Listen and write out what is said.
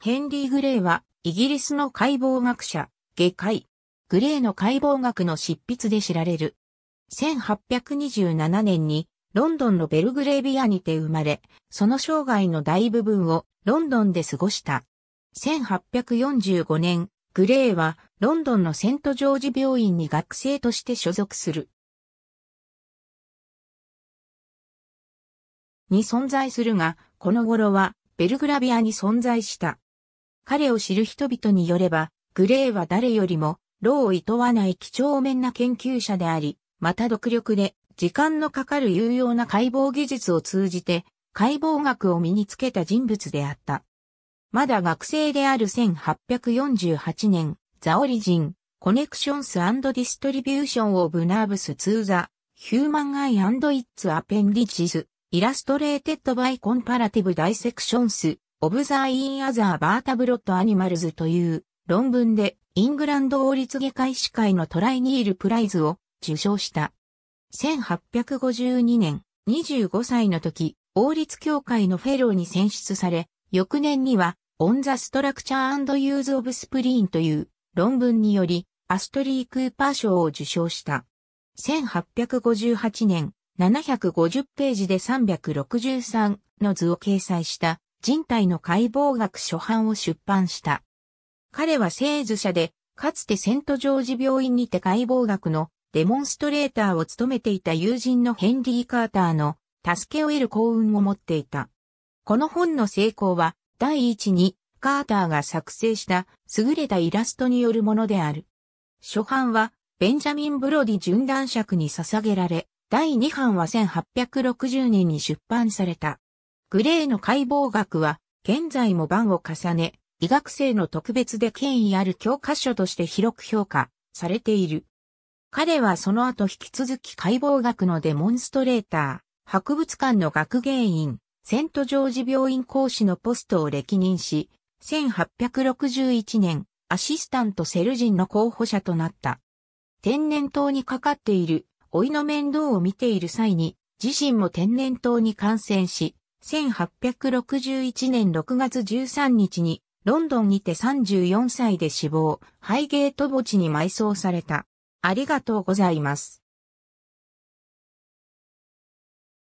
ヘンリー・グレイは、イギリスの解剖学者、外科医。グレイの解剖学の執筆で知られる。1827年に、ロンドンのベルグレービアにて生まれ、その生涯の大部分をロンドンで過ごした。1845年、グレイはロンドンのセントジョージ病院に学生として所属する。に存在するが、この頃はベルグラビアに存在した。彼を知る人々によれば、グレーは誰よりも、老を厭わない貴重面な研究者であり、また独力で、時間のかかる有用な解剖技術を通じて、解剖学を身につけた人物であった。まだ学生である1848年、ザオリジン、コネクションスディストリビューションオブナーブスツーザ、ヒューマンアイイッツアペンディチス、イラストレーテッドバイコンパラティブダイセクションス、of the in other vertebrate animals という論文でイングランド王立外科医師会のトライニールプライズを受賞した。1852年、25歳の時、王立協会のフェローに選出され、翌年には、オンザストラクチャー＆ユーズオブスプリーンという論文により、アストリー・クーパー賞を受賞した。1858年、750ページで363の図を掲載した人体の解剖学初版を出版した。彼は製図者で、かつてセントジョージ病院にて解剖学のデモンストレーターを務めていた友人のヘンリー・カーターの助けを得る幸運を持っていた。この本の成功は、第一に、カーターが作成した優れたイラストによるものである。初版は、ベンジャミン・ブロディ巡断尺に捧げられ、第2版は1860年に出版された。グレーの解剖学は、現在も番を重ね、医学生の特別で権威ある教科書として広く評価されている。彼はその後引き続き解剖学のデモンストレーター、博物館の学芸員、セントジョージ病院講師のポストを歴任し、1861年、アシスタントセルジンの候補者となった。天然痘にかかっている、老いの面倒を見ている際に、自身も天然痘に感染し、1861年6月13日にロンドンにて34歳で死亡、ハイゲート墓地に埋葬された。ありがとうございます。